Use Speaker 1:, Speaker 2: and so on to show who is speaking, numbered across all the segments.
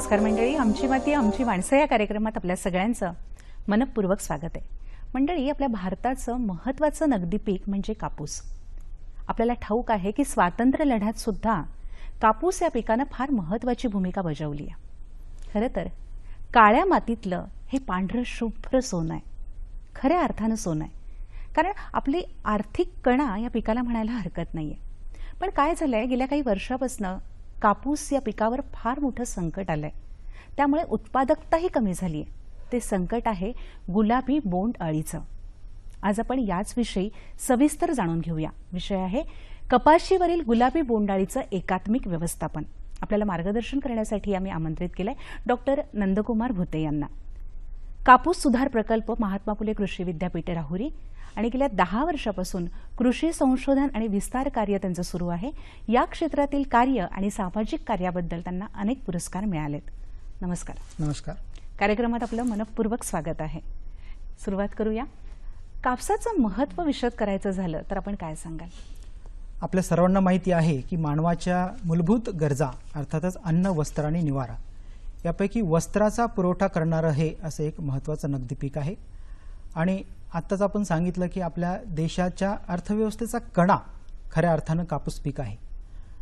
Speaker 1: नमस्कार मंडळी आमची माती आमची माणसं या कार्यक्रमात आपल्या सगळ्यांचं मनपूर्वक स्वागत आहे मंडळी आपल्या भारताचं महत्वाचं नगदी पीक म्हणजे कापूस आपल्याला ठाऊक आहे की स्वातंत्र्य लढ्यात सुद्धा कापूस या पिकानं फार महत्वाची भूमिका बजावली आहे खरं तर काळ्या मातीतलं हे पांढरं शुभ्र सोनं आहे खऱ्या अर्थानं सोनं आहे कारण आपली आर्थिक कणा या पिकाला म्हणायला हरकत नाही आहे पण काय झालं गेल्या काही वर्षापासून कापूस या पिकावर फार मोठं संकट आलं आहे त्यामुळे उत्पादकताही कमी झाली आहे ते संकट आहे गुलाबी बोंड अळीचं आज आपण याच विषयी सविस्तर जाणून घेऊया विषय आहे कपाशीवरील गुलाबी बोंडाळीचं एकात्मिक व्यवस्थापन आपल्याला मार्गदर्शन करण्यासाठी आम्ही आमंत्रित केलंय डॉक्टर नंदकुमार भुते यांना कापूस सुधार प्रकल्प महात्मा फुले कृषी विद्यापीठ राहुरी आणि गेल्या दहा वर्षापासून कृषी संशोधन आणि विस्तार कार्य त्यांचं सुरू आहे या क्षेत्रातील कार्य आणि सामाजिक कार्याबद्दल त्यांना अनेक पुरस्कार मिळालेत नमस्कार नमस्कार कार्यक्रमात आपलं मनपूर्वक स्वागत आहे सुरुवात करूया कापसाचं महत्त्व विशद करायचं झालं तर आपण काय सांगाल
Speaker 2: आपल्या सर्वांना माहिती आहे की मानवाच्या मूलभूत गरजा अर्थातच अन्न वस्त्र आणि निवारा यापैकी वस्त्राचा पुरवठा करणारं हे असं एक महत्त्वाचं नगदी पीक आहे आणि आत्ताच आपण सांगितलं की आपल्या देशाच्या अर्थव्यवस्थेचा कणा खऱ्या अर्थानं कापूस पीक आहे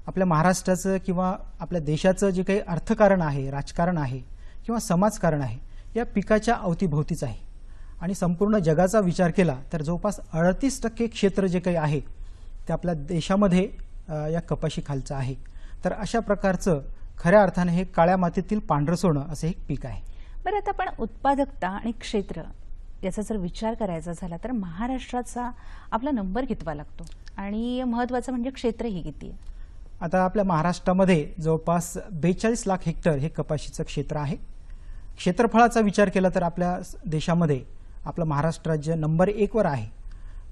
Speaker 2: आपल्या महाराष्ट्राचं किंवा आपल्या देशाचं जे काही अर्थकारण आहे राजकारण आहे किंवा समाजकारण आहे या पिकाच्या अवतीभोवतीच आहे आणि संपूर्ण जगाचा विचार केला तर जवळपास अडतीस टक्के क्षेत्र जे काही आहे ते आपल्या देशामध्ये या कपाशी खालचं आहे तर अशा प्रकारचं खऱ्या अर्थाने हे काळ्या मातीतील पांढरं सोनं असं एक पीक आहे
Speaker 1: बरं आता पण उत्पादकता आणि क्षेत्र याचा जर विचार करायचा झाला तर महाराष्ट्राचा आपला नंबर कितवा लागतो आणि महत्त्वाचं म्हणजे क्षेत्रही किती आहे
Speaker 2: आता आपल्या महाराष्ट्रामध्ये जवळपास बेचाळीस लाख हेक्टर हे कपाशीचं क्षेत्र आहे क्षेत्रफळाचा विचार केला तर आपल्या देशामध्ये आपलं महाराष्ट्र राज्य नंबर एकवर आहे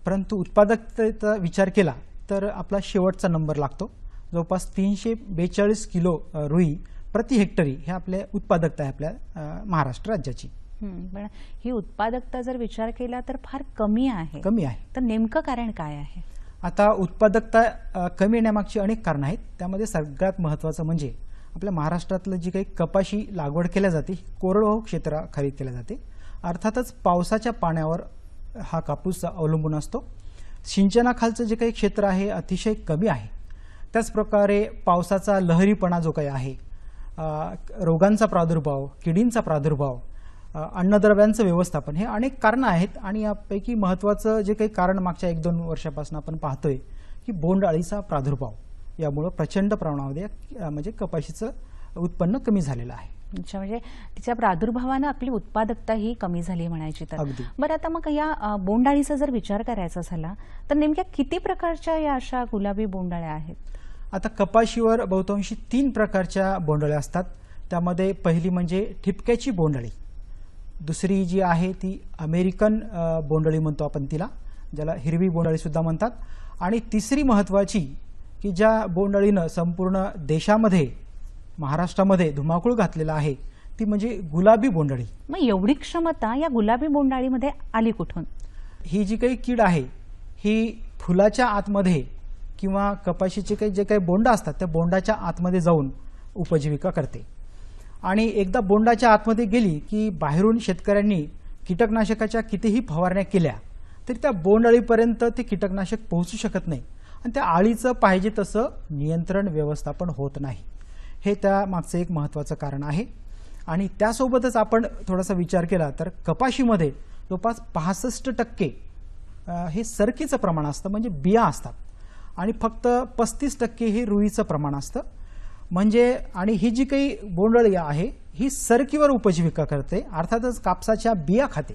Speaker 2: परंतु उत्पादकतेचा विचार केला तर आपला शेवटचा नंबर लागतो जवळपास तीनशे बेचाळीस किलो रुई प्रति हेक्टरी हे आपल्या उत्पादकता आहे आपल्या महाराष्ट्र राज्याची
Speaker 1: पण ही उत्पादकता जर विचार केला तर फार कमी आहे कमी आहे तर नेमकं कारण काय आहे
Speaker 2: आता उत्पादकता कमी येण्यामागची अनेक कारणं आहेत त्यामध्ये सगळ्यात महत्त्वाचं म्हणजे आपल्या महाराष्ट्रातलं जी काही कपाशी लागवड केल्या जाते कोरडवाहू खरेदी केल्या जाते अर्थातच पावसाच्या पाण्यावर हा कापूस अवलंबून असतो सिंचनाखालचं जे काही क्षेत्र आहे अतिशय कमी आहे त्याचप्रकारे पावसाचा लहरीपणा जो काही आहे रोगांचा प्रादुर्भाव किडींचा प्रादुर्भाव अन्नद्रव्यांचं व्यवस्थापन हे अनेक कारणं आहेत आणि यापैकी महत्त्वाचं जे काही कारण मागच्या एक दोन वर्षापासून आपण पाहतोय की बोंडअळीचा प्रादुर्भाव यामुळं प्रचंड प्रमाणामध्ये म्हणजे कपाशीचं उत्पन्न कमी झालेलं आहे
Speaker 1: अच्छा म्हणजे तिच्या प्रादुर्भावानं आपली उत्पादकता ही कमी झाली म्हणायची तर बरं आता मग या बोंडाळीचा जर विचार करायचा झाला तर नेमक्या किती प्रकारच्या या अशा गुलाबी बोंडाळ्या आहेत
Speaker 2: आता कपाशीवर बहुतांशी तीन प्रकारच्या बोंडाळ्या असतात त्यामध्ये पहिली म्हणजे ठिपक्याची बोंडाळी दुसरी जी आहे ती अमेरिकन बोंडळी म्हणतो आपण तिला ज्याला हिरवी बोंडळीसुद्धा म्हणतात आणि तिसरी महत्त्वाची की ज्या बोंडळीनं संपूर्ण देशामध्ये महाराष्ट्रामध्ये धुमाकूळ घातलेला आहे ती म्हणजे गुलाबी बोंडळी
Speaker 1: मग एवढी क्षमता या गुलाबी बोंडाळीमध्ये
Speaker 2: आली कुठून ही जी काही कीड आहे ही फुलाच्या आतमध्ये किंवा कपाशीचे काही जे काही बोंड असतात त्या बोंडाच्या आतमध्ये जाऊन उपजीविका करते आणि एकदा बोंडाच्या आतमध्ये गेली की बाहेरून शेतकऱ्यांनी कीटकनाशकाच्या कितीही फवारण्या केल्या तरी त्या अळीपर्यंत ते कीटकनाशक पोहोचू शकत नाही आणि त्या आळीचं पाहिजे तसं नियंत्रण व्यवस्थापन होत नाही हे त्या मागचं एक महत्त्वाचं कारण आहे आणि त्यासोबतच आपण थोडासा विचार केला तर कपाशीमध्ये जवळपास पासष्ट टक्के हे सरकीचं प्रमाण असतं म्हणजे बिया असतात आणि फक्त पस्तीस टक्के हे रुईचं प्रमाण असतं म्हणजे आणि ही जी काही बोंडळी आहे ही सरकीवर उपजीविका करते अर्थातच कापसाच्या बिया खाते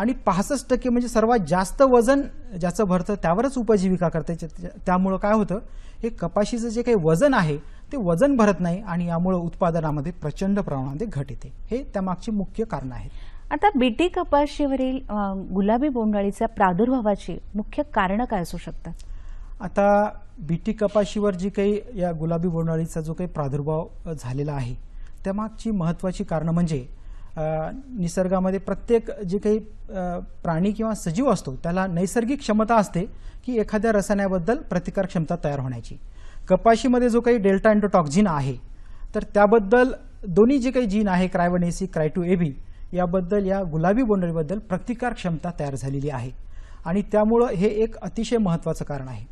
Speaker 2: आणि पासष्ट टक्के म्हणजे सर्वात जास्त वजन ज्याचं भरतं त्यावरच उपजीविका करते त्यामुळं काय होतं हे कपाशीचं जे काही वजन आहे ते वजन भरत नाही आणि यामुळं उत्पादनामध्ये प्रचंड प्रमाणामध्ये घट येते हे त्यामागची मुख्य कारण आहेत
Speaker 1: आता बीटी कपाशीवरील गुलाबी बोंडाळीच्या प्रादुर्भावाची मुख्य कारणं काय असू शकतात
Speaker 2: आता बीटी कपाशीवर जी काही या गुलाबी बोंडाळीचा जो काही प्रादुर्भाव झालेला आहे त्यामागची महत्त्वाची कारणं म्हणजे निसर्गामध्ये प्रत्येक जे काही प्राणी किंवा सजीव असतो त्याला नैसर्गिक क्षमता असते की एखाद्या रसायनाबद्दल प्रतिकार क्षमता तयार होण्याची कपाशीमध्ये जो काही डेल्टा अँडोटॉक्झिन आहे तर त्याबद्दल दोन्ही जे काही जीन आहे क्रायवनेसी क्रायटू टू एबी याबद्दल या गुलाबी बोंडळीबद्दल प्रतिकार क्षमता तयार झालेली आहे आणि त्यामुळं हे एक अतिशय महत्त्वाचं कारण आहे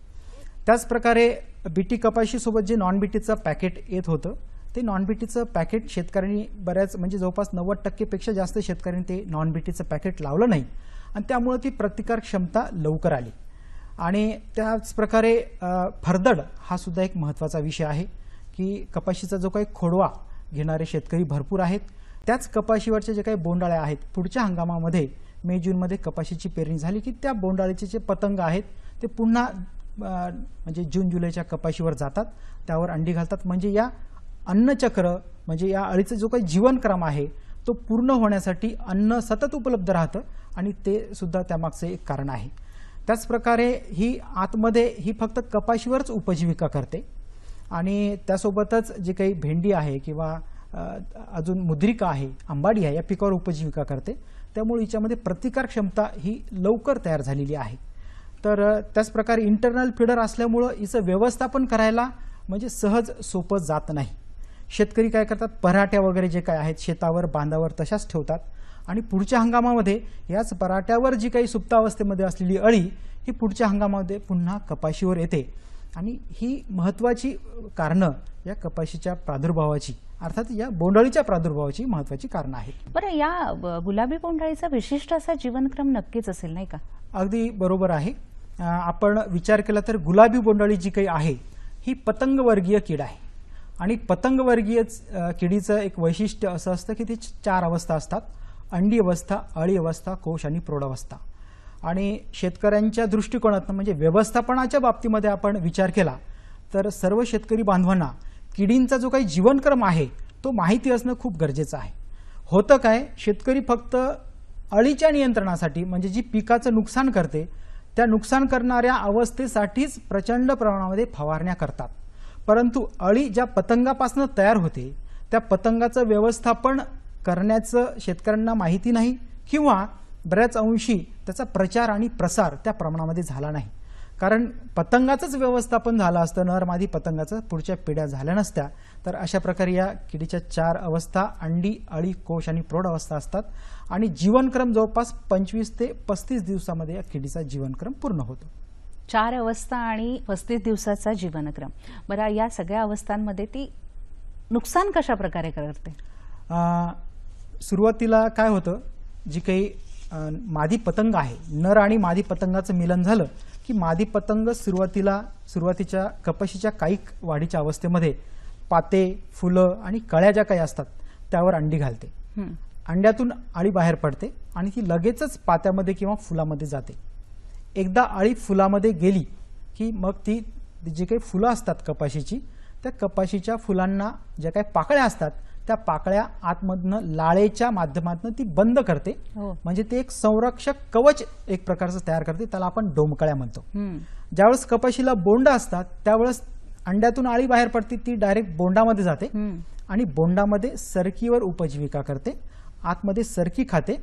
Speaker 2: त्याचप्रकारे बीटी कपाशीसोबत जे नॉन बीटीचं पॅकेट येत होतं ते नॉन बीटीचं पॅकेट शेतकऱ्यांनी बऱ्याच म्हणजे जवळपास नव्वद टक्केपेक्षा जास्त शेतकऱ्यांनी ते नॉन बीटीचं पॅकेट लावलं नाही आणि त्यामुळं ती प्रतिकार क्षमता लवकर आली आणि त्याचप्रकारे फरदड हा सुद्धा एक महत्त्वाचा विषय आहे की कपाशीचा जो काही खोडवा घेणारे शेतकरी भरपूर आहेत त्याच कपाशीवरचे जे काही बोंडाळ्या आहेत पुढच्या हंगामामध्ये मे जूनमध्ये कपाशीची पेरणी झाली की त्या बोंडाळीचे जे पतंग आहेत ते पुन्हा म्हणजे जून जुलैच्या कपाशीवर जातात त्यावर अंडी घालतात म्हणजे या अन्नचक्र म्हणजे या अळीचा जो काही जीवनक्रम आहे तो पूर्ण होण्यासाठी अन्न सतत उपलब्ध राहतं आणि ते सुद्धा त्यामागचं एक कारण आहे त्याचप्रकारे ही आतमध्ये ही फक्त कपाशीवरच उपजीविका करते आणि त्यासोबतच जे काही भेंडी आहे किंवा अजून मुद्रिका आहे आंबाडी आहे या पिकावर उपजीविका करते त्यामुळे हिच्यामध्ये प्रतिकार क्षमता ही लवकर तयार झालेली आहे तर त्याचप्रकारे इंटरनल फिडर असल्यामुळं हिचं व्यवस्थापन करायला म्हणजे सहज सोपं जात नाही शेतकरी काय करतात पराट्या वगैरे जे काय आहेत शेतावर बांधावर तशाच ठेवतात आणि पुढच्या हंगामामध्ये याच पराट्यावर जी काही सुप्तावस्थेमध्ये असलेली अळी ही पुढच्या हंगामामध्ये पुन्हा कपाशीवर येते आणि ही महत्त्वाची कारणं या कपाशीच्या प्रादुर्भावाची अर्थात या बोंडाळीच्या प्रादुर्भावाची महत्त्वाची कारणं आहेत
Speaker 1: बरं या गुलाबी बोंडाळीचा विशिष्ट असा जीवनक्रम नक्कीच असेल नाही का
Speaker 2: अगदी बरोबर आहे आपण विचार केला तर गुलाबी बोंडाळी जी काही आहे ही पतंगवर्गीय कीड आहे आणि पतंगवर्गीय किडीचं एक वैशिष्ट्य असं असतं की ती चार अवस्था असतात अंडी अवस्था अळी अवस्था कोश आणि प्रौढावस्था आणि शेतकऱ्यांच्या दृष्टिकोनातून म्हणजे व्यवस्थापनाच्या बाबतीमध्ये आपण विचार केला तर सर्व शेतकरी बांधवांना किडींचा जो काही जीवनक्रम आहे तो माहिती असणं खूप गरजेचं आहे होतं काय शेतकरी फक्त अळीच्या नियंत्रणासाठी म्हणजे जी पिकाचं नुकसान करते त्या नुकसान करणाऱ्या अवस्थेसाठीच प्रचंड प्रमाणामध्ये फवारण्या करतात परंतु अळी ज्या पतंगापासून तयार होते त्या पतंगाचं व्यवस्थापन करण्याचं शेतकऱ्यांना माहिती नाही किंवा बऱ्याच अंशी त्याचा प्रचार आणि प्रसार त्या प्रमाणामध्ये झाला नाही कारण पतंगाचंच व्यवस्थापन झालं असतं नरमादी पतंगाचं पुढच्या पिढ्या झाल्या नसत्या तर अशा प्रकारे या किडीच्या चार अवस्था अंडी अळी कोश आणि प्रौढ अवस्था असतात आणि जीवनक्रम जवळपास पंचवीस ते पस्तीस दिवसामध्ये या किडीचा जीवनक्रम पूर्ण होतो
Speaker 1: चार अवस्था आणि पस्तीस दिवसाचा जीवनक्रम बरं या सगळ्या अवस्थांमध्ये ती नुकसान कशा प्रकारे
Speaker 2: करते सुरुवातीला काय होतं जी काही मादी पतंग आहे नर आणि मादी पतंगाचं मिलन झालं की मादी पतंग सुरुवातीला सुरुवातीच्या कपाशीच्या काही वाढीच्या अवस्थेमध्ये पाते फुलं आणि कळ्या ज्या काही असतात त्यावर अंडी घालते अंड्यातून अळी बाहेर पडते आणि ती लगेचच पात्यामध्ये किंवा फुलामध्ये जाते एकदा अळी फुलामध्ये गेली की मग ती जी काही फुलं असतात कपाशीची त्या कपाशीच्या फुलांना ज्या काही पाकळ्या असतात त्या पाकळ्या आतमधनं लाळेच्या माध्यमातून ती बंद करते हो. म्हणजे ते एक संरक्षक कवच एक प्रकारचं तयार करते त्याला आपण डोमकळ्या म्हणतो ज्यावेळेस कपाशीला बोंड असतात त्यावेळेस अंड्यातून आळी बाहेर पडते ती डायरेक्ट बोंडामध्ये जाते आणि बोंडामध्ये सरकीवर उपजीविका करते आतमध्ये सरकी खाते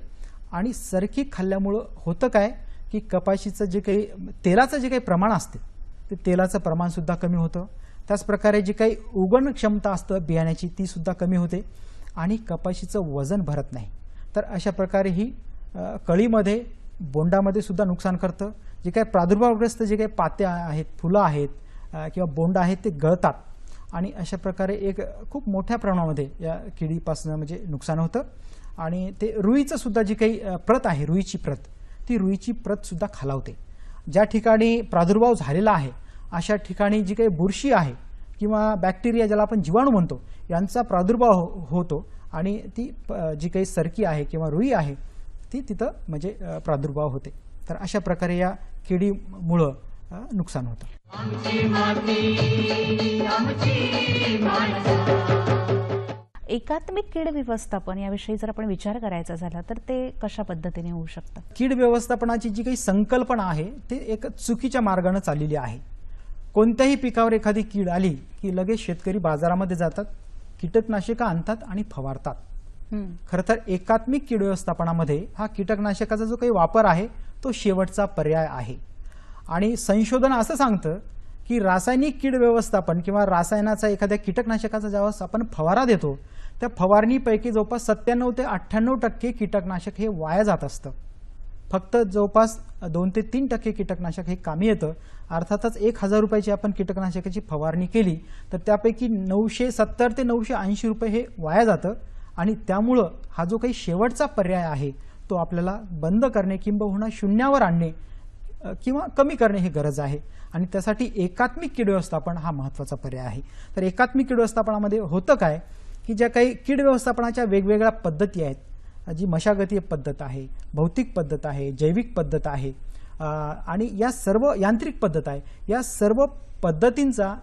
Speaker 2: आणि सरकी खाल्ल्यामुळं होतं काय की कपाशीचं जे काही तेलाचं जे काही प्रमाण असते ते तेलाचं प्रमाणसुद्धा कमी होतं त्याचप्रकारे जी काही उगण क्षमता असतं बियाण्याची तीसुद्धा कमी होते आणि कपाशीचं वजन भरत नाही तर अशा प्रकारे ही कळीमध्ये बोंडामध्ये सुद्धा नुकसान करतं जे काही प्रादुर्भावग्रस्त जे काही पात्या आहेत फुलं आहेत किंवा बोंड आहेत ते गळतात आणि अशा प्रकारे एक खूप मोठ्या प्रमाणामध्ये या किडीपासून म्हणजे नुकसान होतं आणि ते रुईचं सुद्धा जी काही प्रत आहे रुईची प्रत ती रुईची सुद्धा खालावते ज्या ठिकाणी प्रादुर्भाव झालेला आहे अशा ठिकाणी जी काही बुरशी आहे किंवा बॅक्टेरिया ज्याला आपण जीवाणू म्हणतो यांचा प्रादुर्भाव हो होतो आणि ती जी काही सरकी आहे किंवा रुई आहे ती तिथं म्हणजे प्रादुर्भाव होते तर अशा प्रकारे या किडीमुळं नुकसान होतं
Speaker 1: एकात्मिक कीड व्यवस्थापन याविषयी जर आपण विचार करायचा झाला तर ते कशा पद्धतीने होऊ शकतं
Speaker 2: कीड व्यवस्थापनाची जी काही संकल्पना आहे ते एक चुकीच्या मार्गाने चाललेली आहे कोणत्याही पिकावर एखादी कीड आली की लगेच शेतकरी बाजारामध्ये जातात कीटकनाशकं आणतात आणि फवारतात खरं तर एकात्मिक कीड व्यवस्थापनामध्ये हा कीटकनाशकाचा जो काही वापर आहे तो शेवटचा पर्याय आहे आणि संशोधन असं सांगतं की रासायनिक कीड व्यवस्थापन किंवा रासायनाचा एखाद्या कीटकनाशकाचा ज्यावेळेस आपण फवारा देतो त्या फवारणीपैकी जवळपास सत्त्याण्णव ते अठ्ठ्याण्णव टक्के कीटकनाशक हे वाया जात असतं फक्त जवळपास दोन ते तीन टक्के कीटकनाशक हे कामी येतं अर्थातच एक हजार रुपयाची आपण कीटकनाशकाची फवारणी केली तर त्यापैकी नऊशे सत्तर ते नऊशे ऐंशी रुपये हे वाया जातं आणि त्यामुळं हा जो काही शेवटचा पर्याय आहे तो आपल्याला बंद करणे किंबहुना शून्यावर आणणे किंवा कमी करणे ही गरज आहे आणि त्यासाठी एकात्मिक कीड व्यवस्थापन हा महत्त्वाचा पर्याय आहे तर एकात्मिक कीड व्यवस्थापनामध्ये होतं काय की ज्या काही कीड व्यवस्थापनाच्या वेगवेगळ्या पद्धती आहेत जी मशागतीय पद्धत आहे भौतिक पद्धत आहे जैविक पद्धत आहे आणि या सर्व यांत्रिक पद्धत आहे या सर्व पद्धतींचा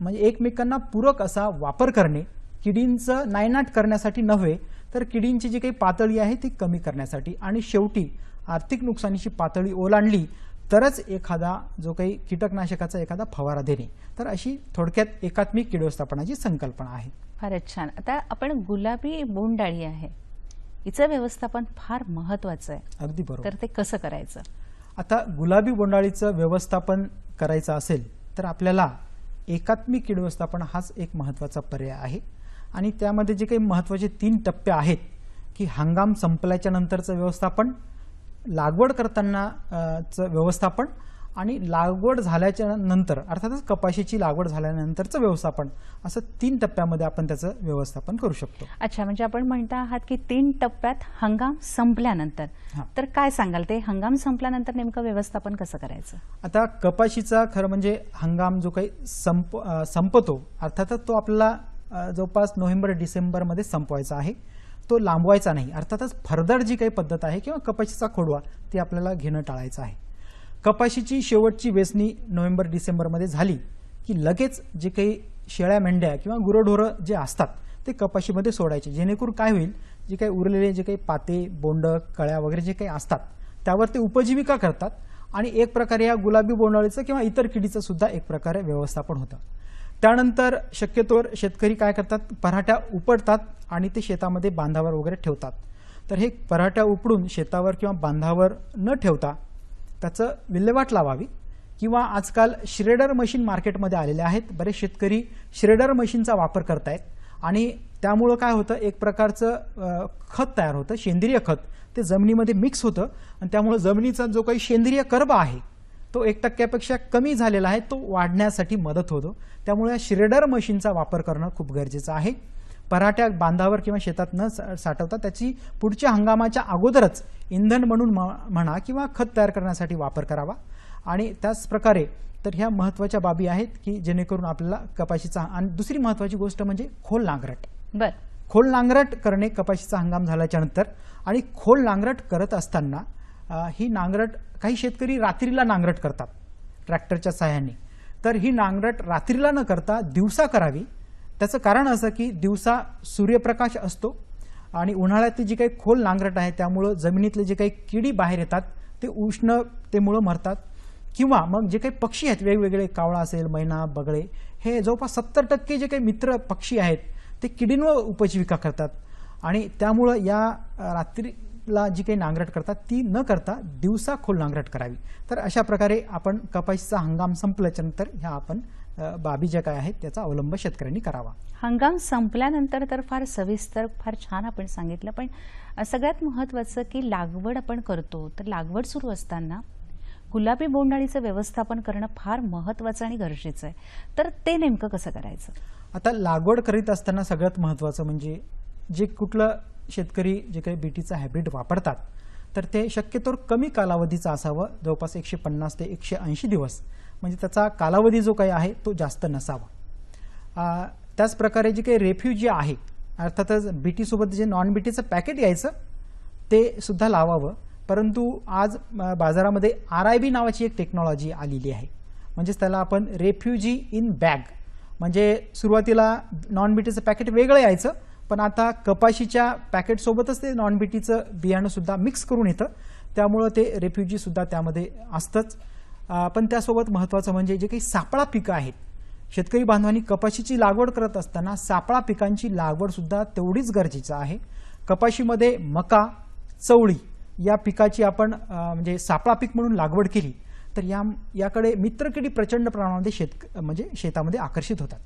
Speaker 2: म्हणजे एकमेकांना पूरक असा वापर करणे किडींचं नायनाट करण्यासाठी नव्हे तर किडींची जी काही पातळी आहे ती कमी करण्यासाठी आणि शेवटी आर्थिक नुकसानीची पातळी ओलांडली तरच एखादा जो काही कीटकनाशकाचा एखादा फवारा देणे तर अशी थोडक्यात एकात्मिक कीड व्यवस्थापनाची संकल्पना आहे
Speaker 1: फारच छान आता आपण गुलाबी बोंडाळी आहे हिचं व्यवस्थापन फार महत्वाचं आहे
Speaker 2: अगदी बरोबर तर ते
Speaker 1: कसं करायचं
Speaker 2: आता गुलाबी बोंडाळीचं व्यवस्थापन करायचं असेल तर आपल्याला एकात्मिक कीड व्यवस्थापन हाच एक महत्त्वाचा पर्याय आहे आणि त्यामध्ये जे काही महत्त्वाचे तीन टप्पे आहेत की हंगाम संपल्याच्या नंतरचं व्यवस्थापन लागवड करताना व्यवस्थापन आणि लागवड झाल्याच्या नंतर अर्थातच कपाशीची लागवड झाल्यानंतरचं व्यवस्थापन असं तीन टप्प्यामध्ये आपण त्याचं व्यवस्थापन करू शकतो
Speaker 1: अच्छा म्हणजे आपण म्हणता आहात की तीन टप्प्यात हंगाम संपल्यानंतर तर काय सांगाल ते हंगाम संपल्यानंतर नेमकं व्यवस्थापन कसं करायचं
Speaker 2: आता कपाशीचा खरं म्हणजे हंगाम जो काही संप संपतो अर्थातच तो आपला जवळपास नोव्हेंबर डिसेंबरमध्ये संपवायचा आहे तो लांबवायचा नाही अर्थातच फरदड जी काही पद्धत आहे किंवा कपाशीचा खोडवा ते आपल्याला घेणं टाळायचं आहे कपाशीची शेवटची वेचणी नोव्हेंबर डिसेंबरमध्ये झाली की लगेच जे काही शेळ्या मेंढ्या किंवा गुरंढोरं जे असतात ते कपाशीमध्ये सोडायचे जेणेकरून काय होईल जे काही उरलेले जे काही पाते बोंड कळ्या वगैरे जे काही असतात त्यावर ते उपजीविका करतात आणि एक प्रकारे या गुलाबी बोंडाळीचं किंवा इतर किडीचं सुद्धा एक प्रकारे व्यवस्थापन होतं त्यानंतर शक्यतोवर शेतकरी काय करतात पराठ्या उपडतात आणि ते शेतामध्ये बांधावर वगैरे ठेवतात तर हे पराठ्या उपडून शेतावर किंवा बांधावर न ठेवता त्याचं विल्हेवाट लावावी किंवा आजकाल श्रेडर मशीन मार्केटमध्ये आलेले आहेत बरेच शेतकरी श्रेडर मशीनचा वापर करतायत आणि त्यामुळं काय होतं एक प्रकारचं खत तयार होतं सेंद्रिय खत ते जमिनीमध्ये मिक्स होतं आणि त्यामुळं जमिनीचा जो काही सेंद्रिय कर्ब आहे तो एक टक्क्यापेक्षा कमी झालेला आहे तो वाढण्यासाठी मदत होतो त्यामुळे श्रेडर मशीनचा वापर करणं खूप गरजेचं आहे पराठ्या बांधावर किंवा शेतात न साठवता त्याची पुढच्या हंगामाच्या अगोदरच इंधन म्हणून म्हणा किंवा खत तयार करण्यासाठी वापर करावा आणि त्याचप्रकारे तर ह्या महत्त्वाच्या बाबी आहेत की जेणेकरून आपल्याला कपाशीचा आणि दुसरी महत्त्वाची गोष्ट म्हणजे खोल नांगरट बर खोल नांगरट करणे कपाशीचा हंगाम झाल्याच्यानंतर आणि खोल नांगरट करत असताना ही नांगरट काही शेतकरी रात्रीला नांगरट करतात ट्रॅक्टरच्या सहाय्याने तर ही नांगरट रात्रीला न करता दिवसा करावी त्याचं कारण असं की दिवसा सूर्यप्रकाश असतो आणि उन्हाळ्यातली जी काही खोल नांगरट आहे त्यामुळं जमिनीतले जे काही किडी बाहेर येतात ते उष्णतेमुळं मरतात किंवा मग जे काही पक्षी आहेत वेगवेगळे कावळा असेल मैना बगळे हे जवळपास सत्तर टक्के जे काही मित्र पक्षी आहेत ते किडींवर उपजीविका करतात आणि त्यामुळं या रात्री ला जी काही नांगरट करतात ती न करता दिवसा खोल नांगरट करावी तर अशा प्रकारे आपण कपाशीचा हंगाम संपल्याच्यानंतर ह्या आपण बाबी ज्या काय आहेत त्याचा अवलंब शेतकऱ्यांनी करावा
Speaker 1: हंगाम संपल्यानंतर तर फार सविस्तर फार छान आपण सांगितलं पण सगळ्यात महत्त्वाचं की लागवड आपण करतो तर लागवड सुरू असताना गुलाबी बोंडाळीचं व्यवस्थापन करणं फार महत्त्वाचं आणि गरजेचं
Speaker 2: आहे तर ते नेमकं कसं करायचं आता लागवड करीत असताना सगळ्यात महत्त्वाचं म्हणजे जे कुठलं शेतकरी जे काही बीटीचं हॅबिट वापरतात तर ते शक्यतो कमी कालावधीचं असावं जवळपास एकशे पन्नास ते एकशे ऐंशी दिवस म्हणजे त्याचा कालावधी जो काही आहे तो जास्त नसावा त्याचप्रकारे जे काही रेफ्यू आहे अर्थातच बीटीसोबत जे नॉन बीटीचं पॅकेट यायचं ते सुद्धा लावावं परंतु आज बाजारामध्ये आर आय बी नावाची एक टेक्नॉलॉजी आलेली आहे म्हणजेच त्याला आपण रेफ्युजी इन बॅग म्हणजे सुरुवातीला नॉन बीटीचं पॅकेट वेगळं यायचं पण आता कपाशीच्या पॅकेटसोबतच ते नॉन बीटीचं सुद्धा मिक्स करून येतं त्यामुळं ते सुद्धा त्यामध्ये असतंच पण त्यासोबत महत्त्वाचं म्हणजे जे काही सापळा पिकं आहेत शेतकरी बांधवांनी कपाशीची लागवड करत असताना सापळा पिकांची लागवडसुद्धा तेवढीच गरजेचं आहे कपाशीमध्ये मका चवळी या पिकाची आपण म्हणजे सापळा पीक म्हणून लागवड केली तर या याकडे मित्रकिडी प्रचंड प्रमाणामध्ये शेत म्हणजे शेतामध्ये आकर्षित होतात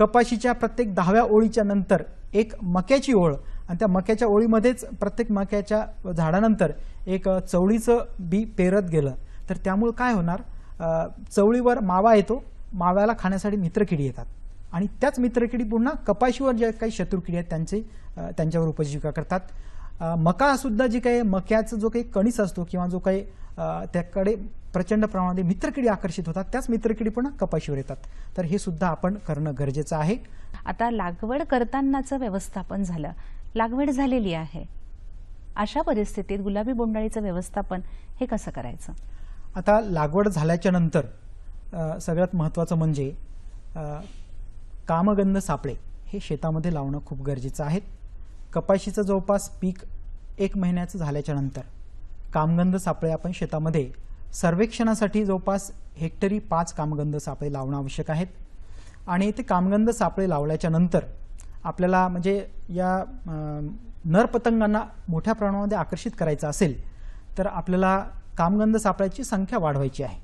Speaker 2: कपाशीच्या प्रत्येक दहाव्या ओळीच्या नंतर एक मक्याची ओळ आणि त्या मक्याच्या ओळीमध्येच प्रत्येक मक्याच्या झाडानंतर एक चवळीचं बी पेरत गेलं तर त्यामुळे काय होणार चवळीवर मावा येतो माव्याला खाण्यासाठी मित्रकिडी येतात आणि त्याच मित्रकिडी पुन्हा कपाशीवर ज्या काही शत्रुकिडी आहेत त्यांचे त्यांच्यावर उपजीविका करतात मका सुद्धा जी काही मक्याचं जो काही कणीस असतो किंवा जो काही त्याकडे प्रचंड प्रमाणात मित्रकिडी आकर्षित होतात त्याच मित्रकिडी पण कपाशीवर येतात तर हे सुद्धा आपण करणं गरजेचं आहे
Speaker 1: आता लागवड करतानाचं व्यवस्थापन झालं लागवड झालेली आहे अशा परिस्थितीत गुलाबी बोंडाळीचं व्यवस्थापन
Speaker 2: हे कसं करायचं आता लागवड झाल्याच्या नंतर सगळ्यात महत्त्वाचं म्हणजे कामगंध सापळे हे शेतामध्ये लावणं खूप गरजेचं आहे कपाशीचं जवळपास पीक एक महिन्याचं झाल्याच्या नंतर कामगंध सापळे आपण शेतामध्ये सर्वेक्षणासाठी जवळपास हेक्टरी पाच कामगंध सापळे लावणं आवश्यक आहेत आणि ते कामगंध सापळे लावल्याच्या नंतर आपल्याला म्हणजे या नरपतंगांना मोठ्या प्रमाणामध्ये आकर्षित करायचं असेल तर आपल्याला कामगंध सापळ्याची संख्या वाढवायची आहे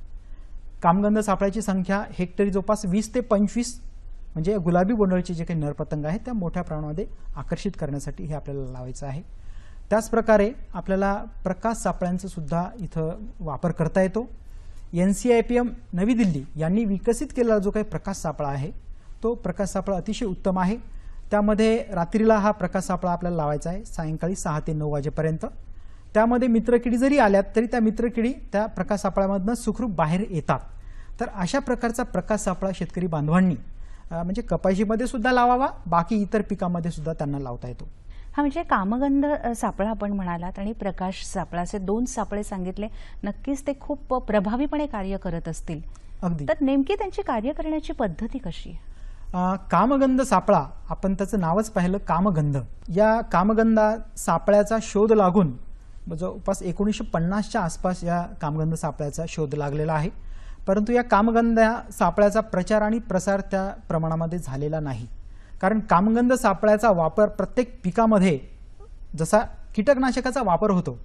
Speaker 2: कामगंध सापळ्याची संख्या हेक्टरी जवळपास वीस ते पंचवीस म्हणजे गुलाबी बोंडळचे जे काही नरपतंग आहेत त्या मोठ्या प्रमाणामध्ये आकर्षित करण्यासाठी हे आपल्याला लावायचं आहे त्याचप्रकारे आपल्याला प्रकाश सापळ्यांचा सुद्धा इथं वापर करता येतो N C I P M नवी दिल्ली यांनी विकसित केलेला जो काही प्रकाश सापळा आहे तो प्रकाश सापळा अतिशय उत्तम आहे त्यामध्ये रात्रीला हा प्रकाश सापळा आपल्याला लावायचा आहे सायंकाळी सहा ते नऊ वाजेपर्यंत त्यामध्ये मित्रकिडी जरी आल्यात तरी त्या मित्रकिडी त्या प्रकाश सापळ्यामधनं सुखरूप बाहेर येतात तर अशा प्रकारचा प्रकाश सापळा शेतकरी बांधवांनी म्हणजे कपाशीमध्ये सुद्धा लावावा बाकी इतर पिकामध्ये सुद्धा त्यांना लावता येतो
Speaker 1: हा म्हणजे कामगंध सापळा आपण म्हणालात आणि प्रकाश सापळा असे दोन सापळे सांगितले नक्कीच ते खूप प्रभावीपणे कार्य करत असतील अगदी तर नेमकी त्यांची कार्य करण्याची
Speaker 2: पद्धती कशी कामगंध सापळा आपण त्याचं नावच पाहिलं कामगंध या कामगंधा सापळ्याचा शोध लागून जवळपास म्हणजे एकोणीसशे पन्नासच्या आसपास या कामगंध सापळ्याचा शोध लागलेला आहे परंतु या कामगंध सापळ्याचा प्रचार आणि प्रसार त्या प्रमाणामध्ये झालेला नाही कारण कामगंध सापळ्याचा वापर प्रत्येक पिकामध्ये जसा कीटकनाशकाचा वापर होतो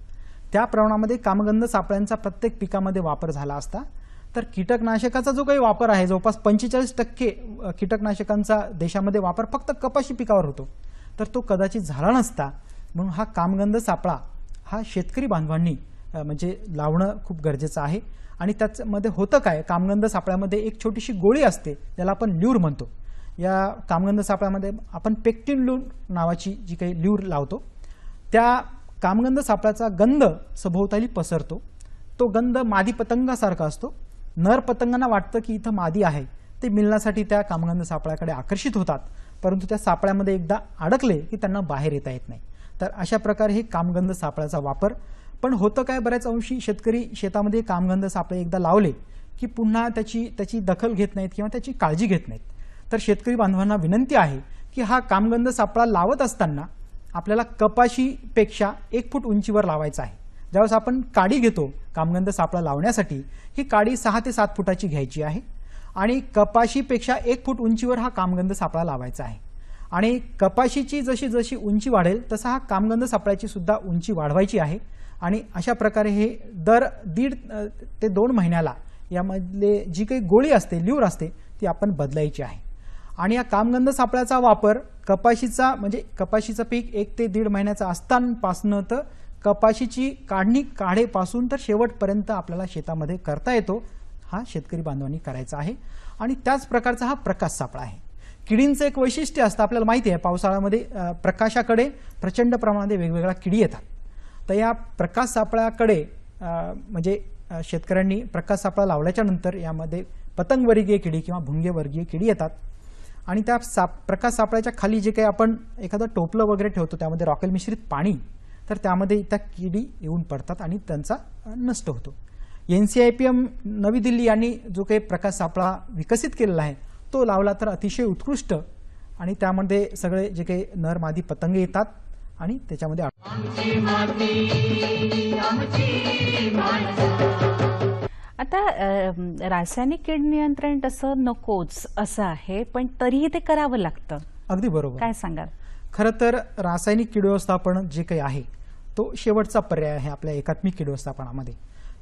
Speaker 2: त्या प्रमाणामध्ये कामगंध सापळ्यांचा प्रत्येक पिकामध्ये वापर झाला असता तर कीटकनाशकाचा जो काही वापर आहे जवळपास पंचेचाळीस टक्के कीटकनाशकांचा देशामध्ये वापर फक्त कपाशी पिकावर होतो तर तो कदाचित झाला नसता म्हणून हा कामगंध सापळा हा शेतकरी बांधवांनी म्हणजे लावणं खूप गरजेचं आहे आणि त्याच्यामध्ये होतं काय कामगंध सापळ्यामध्ये एक छोटीशी गोळी असते त्याला आपण ल्यूर म्हणतो या कामगंध सापळ्यामध्ये आपण पेक्टिन लूर नावाची जी काही ल्यूर लावतो त्या कामगंध सापळ्याचा गंध सभोवताली पसरतो तो गंध मादी पतंगासारखा असतो नर पतंगांना वाटतं की इथं मादी आहे ते मिळण्यासाठी त्या कामगंध सापळ्याकडे आकर्षित होतात परंतु त्या सापळ्यामध्ये एकदा अडकले की त्यांना बाहेर येता येत नाही तर अशा प्रकारे हे कामगंध सापळ्याचा वापर पण होतं काय बऱ्याच अंशी शेतकरी शेतामध्ये कामगंध सापळे एकदा लावले की पुन्हा त्याची त्याची दखल घेत नाहीत किंवा त्याची काळजी घेत नाहीत तर शेतकरी बांधवांना विनंती आहे की हा कामगंध सापळा लावत असताना आपल्याला कपाशीपेक्षा एक फूट उंचीवर लावायचा आहे ज्यावेळेस आपण काडी घेतो कामगंध सापळा लावण्यासाठी ही काडी सहा ते सात फुटाची घ्यायची आहे आणि कपाशीपेक्षा एक फूट उंचीवर हा कामगंध सापळा लावायचा आहे आणि कपाशीची जशी जशी उंची वाढेल तसा हा कामगंध सापळ्याची सुद्धा उंची वाढवायची आहे आणि अशा प्रकारे हे दर दीड ते दोन महिन्याला यामधले जी काही गोळी असते ल्यूर असते ती आपण बदलायची आहे आणि या कामगंध सापळ्याचा वापर कपाशीचा म्हणजे कपाशीचं पीक एक ते दीड महिन्याचं असतानापासनं तर कपाशीची काढणी काढेपासून तर शेवटपर्यंत आपल्याला शेतामध्ये करता येतो हा शेतकरी बांधवांनी करायचा आहे आणि त्याच प्रकारचा हा प्रकाश सापळा आहे किडींचं एक वैशिष्ट्य असतं आपल्याला माहिती आहे पावसाळ्यामध्ये प्रकाशाकडे प्रचंड प्रमाणात वेगवेगळ्या किडी येतात तर या प्रकाश सापळ्याकडे म्हणजे शेतकऱ्यांनी प्रकाश सापळा लावल्याच्या नंतर यामध्ये पतंगवर्गीय किडी किंवा भुंगेवर्गीय किडी येतात आणि त्या साप प्रकाश सापळ्याच्या खाली जे काही आपण एखादं टोपलं वगैरे ठेवतो त्यामध्ये रॉकेल मिश्रित पाणी तर त्यामध्ये त्या किडी येऊन पडतात आणि त्यांचा नष्ट होतो N C I P M नवी दिल्ली यांनी जो काही प्रकाश सापळा विकसित केलेला आहे तो लावला तर अतिशय उत्कृष्ट आणि त्यामध्ये सगळे जे काही नर मादी पतंग येतात आणि त्याच्यामध्ये
Speaker 1: आता रासायनिक कीड नियंत्रण तसं नकोच असं आहे पण तरीही ते
Speaker 2: करावं लागतं अगदी बरोबर काय सांगाल खरं तर रासायनिक कीड व्यवस्थापन जे काही आहे तो शेवटचा पर्याय आहे आपल्या एकात्मिक कीड व्यवस्थापनामध्ये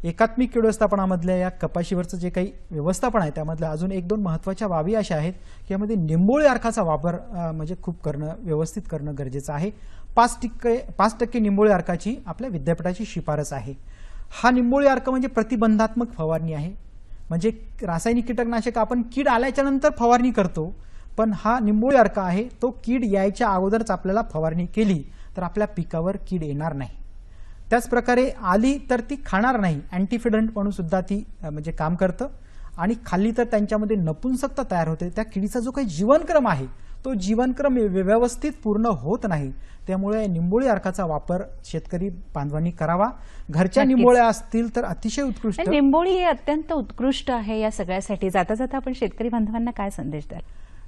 Speaker 2: एकात्मिक कीड व्यवस्थापनामधल्या या कपाशीवरचं जे काही व्यवस्थापन आहे त्यामधल्या अजून एक दोन महत्वाच्या बाबी अशा आहेत की यामध्ये निंबोळी अर्काचा वापर म्हणजे खूप करणं व्यवस्थित करणं गरजेचं आहे पाच टक्के पाच टक्के निंबोळी अर्काची आपल्या विद्यापीठाची शिफारस आहे हा निंबोळी अर्क म्हणजे प्रतिबंधात्मक फवारणी आहे म्हणजे रासायनिक कीटकनाशक आपण कीड आल्याच्या नंतर फवारणी करतो पण हा निंबोळी अर्क आहे तो कीड यायच्या अगोदरच आपल्याला फवारणी केली तर आपल्या पिकावर कीड येणार नाही त्याचप्रकारे आली तर ती खाणार नाही अँटीफिडंट म्हणून सुद्धा ती म्हणजे काम करतं आणि खाल्ली तर त्यांच्यामध्ये नपुंसकता तयार होते त्या किडीचा जो काही जीवनक्रम आहे तो जीवनक्रम व्यवस्थित पूर्ण होत नाही त्यामुळे निंबोळी अर्काचा वापर शेतकरी बांधवांनी करावा घरच्या निंबोळ्या असतील तर अतिशय उत्कृष्ट निंबोळी
Speaker 1: हे अत्यंत उत्कृष्ट आहे या सगळ्यासाठी जाता जाता आपण शेतकरी बांधवांना
Speaker 2: काय संदेश द्याल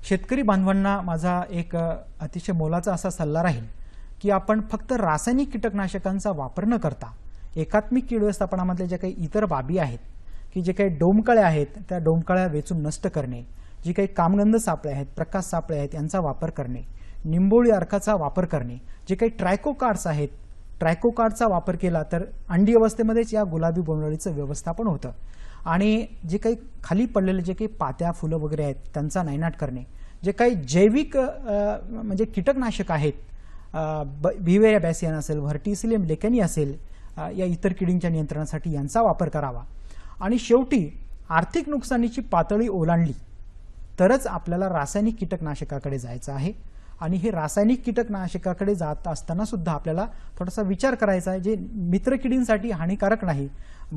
Speaker 2: शेतकरी बांधवांना माझा एक अतिशय मोलाचा असा सल्ला राहील की आपण फक्त रासायनिक कीटकनाशकांचा वापर न करता एकात्मिक कीड व्यवस्थापनामधल्या ज्या काही इतर बाबी आहेत की जे काही डोमकळ्या आहेत त्या डोमकळ्या वेचून नष्ट करणे जी काही कामगंध सापळे आहेत प्रकाश सापळे आहेत यांचा वापर करणे निंबोळी अर्काचा वापर करणे जे काही ट्रायकोकार्ड्स आहेत ट्रायकोकार्डचा वापर केला तर अंडी अवस्थेमध्येच या गुलाबी बोंडळीचं व्यवस्थापन होतं आणि जे काही खाली पडलेले जे काही पात्या फुलं वगैरे आहेत त्यांचा नायनाट करणे जे काही जैविक म्हणजे कीटकनाशक आहेत ब बॅसियन असेल व्हर्टिसिलियम लेकनी असेल या इतर किडींच्या नियंत्रणासाठी यांचा वापर करावा आणि शेवटी आर्थिक नुकसानीची पातळी ओलांडली तरच आपल्याला रासायनिक कीटकनाशकाकडे जायचं आहे आणि हे रासायनिक कीटकनाशकाकडे जात असताना सुद्धा आपल्याला थोडासा विचार करायचा आहे जे मित्रकिडींसाठी हानिकारक नाही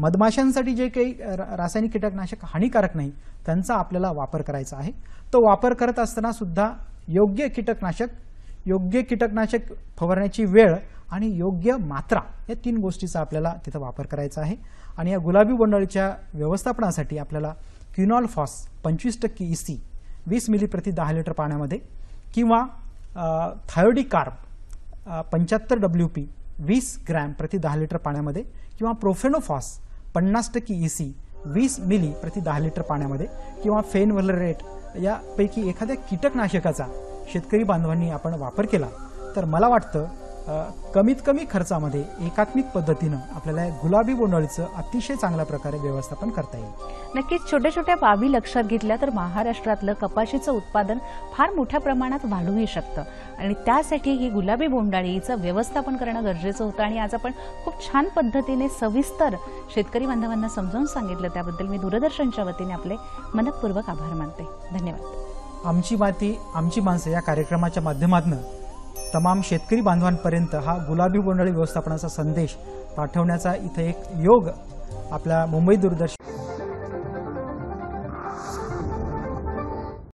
Speaker 2: मधमाशांसाठी जे काही रासायनिक कीटकनाशक हानिकारक नाही त्यांचा आपल्याला वापर करायचा आहे तो वापर करत असताना सुद्धा योग्य कीटकनाशक योग्य कीटकनाशक फवारण्याची वेळ आणि योग्य मात्रा या तीन गोष्टीचा आपल्याला तिथं वापर करायचा आहे आणि या गुलाबी बोंडळीच्या व्यवस्थापनासाठी आपल्याला क्युनॉल फॉस पंचवीस टक्के ई e सी वीस मिली प्रति दहा लिटर पाण्यामध्ये किंवा थायोडी कार्ब पंच्याहत्तर डब्ल्यू पी वीस ग्रॅम प्रति दहा लिटर पाण्यामध्ये किंवा प्रोफेनोफॉस पन्नास टक्के ई e सी वीस मिली प्रति दहा लिटर पाण्यामध्ये किंवा रेट यापैकी एखाद्या कीटकनाशकाचा शेतकरी बांधवांनी आपण वापर केला तर मला वाटतं कमीत कमी खर्चामध्ये एकात्मिक पद्धतीनं आपल्याला गुलाबी बोंडाळीचं अतिशय चांगल्या प्रकारे व्यवस्थापन करता येईल
Speaker 1: नक्कीच छोट्या छोट्या बाबी लक्षात घेतल्या तर महाराष्ट्रातलं कपाशीचं उत्पादन फार मोठ्या प्रमाणात वाढूही शकतं आणि त्यासाठी ही गुलाबी बोंडाळीचं व्यवस्थापन करणं गरजेचं होतं आणि आज आपण खूप छान पद्धतीने सविस्तर शेतकरी बांधवांना समजावून सांगितलं त्याबद्दल मी दूरदर्शनच्या वतीने आपले मनपूर्वक आभार मानते
Speaker 2: धन्यवाद आमची माती आमची माणसं या कार्यक्रमाच्या माध्यमातून तमाम शेतकरी बांधवांपर्यंत हा गुलाबी बोंडळी व्यवस्थापनाचा संदेश पाठवण्याचा इथं एक योग आपल्या मुंबई दूरदर्शन